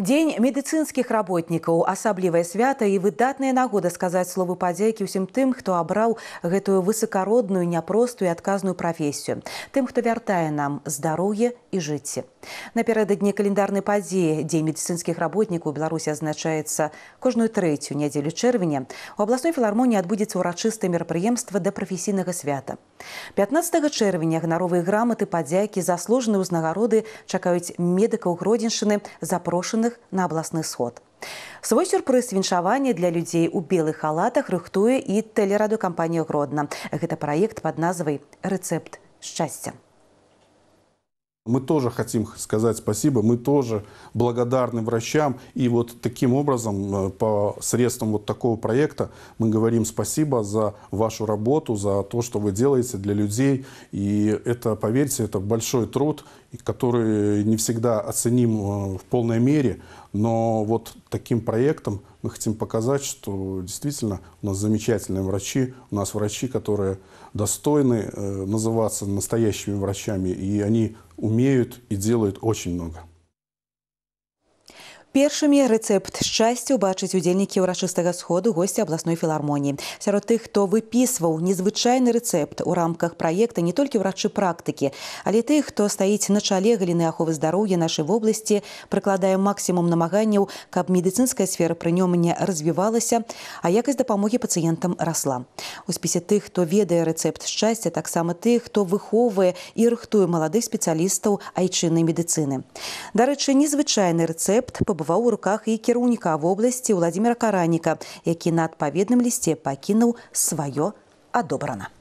День медицинских работников асаблівае свято и выдатная нагода сказать словы падзякі ўсім тым, хто абраў гэтую высакародную, няпростую и адказную профессию, тем, кто вяртае нам здоровье и жыцці. Напярэдадні календарнай падзеі, дзе медыцынскіх работнікаў Беларусі азначаецца кожную трэцю нядзелю чэрвеня, у абласной філармоніі адбудзецца ўрачыстае мерапрыемства да прафесійнага свята. 15 чэрвеня ганаровыя граматы падзякі заслужаныя ўзнагароды чакаюць медыкаў гродзіншыны запрошаных на абласны сход. Свой сюрпрыз віншавання для людзей у белых халатах рыхтуе і тэлерадыкампанію Гродна. Гэта праект пад назвай рэцэпт шчасця. мы тоже хотим сказать спасибо, мы тоже благодарны врачам. И вот таким образом, э, по средствам вот такого проекта, мы говорим спасибо за вашу работу, за то, что вы делаете для людей. И это, поверьте, это большой труд, который не всегда оценим э, в полной мере, но вот таким проектом мы хотим показать, что действительно у нас замечательные врачи, у нас врачи, которые достойны э, называться настоящими врачами, и они умеют и делают очень много. Першымі рэцэпт шчасця ўбачыць удзельнікі ўрачыстага сходу гости областной филармонии. Сярод тых, кто выписывал незвычайны рецепт у рамках проекта не только толькі ўрачы а але тых, кто стоит на чале галіны аховы здоровья нашей области, прыкладае максимум намаганняў, каб медицинская сфера при нем не развивалась, а якасць дапамогі пацыентам расла. У спісе тых, хто ведае рэцэпт шчасця, таксама тых, хто выхоўвае і рыхтуе маладых спецыялістаў айчыннай медыцыны. Дарэчы, незвычайны рэцэпт пабудаваны быў у руках и і кіраўніка а вобласці Владимира Караника, які на адпаведным листе покинул свое адобрана.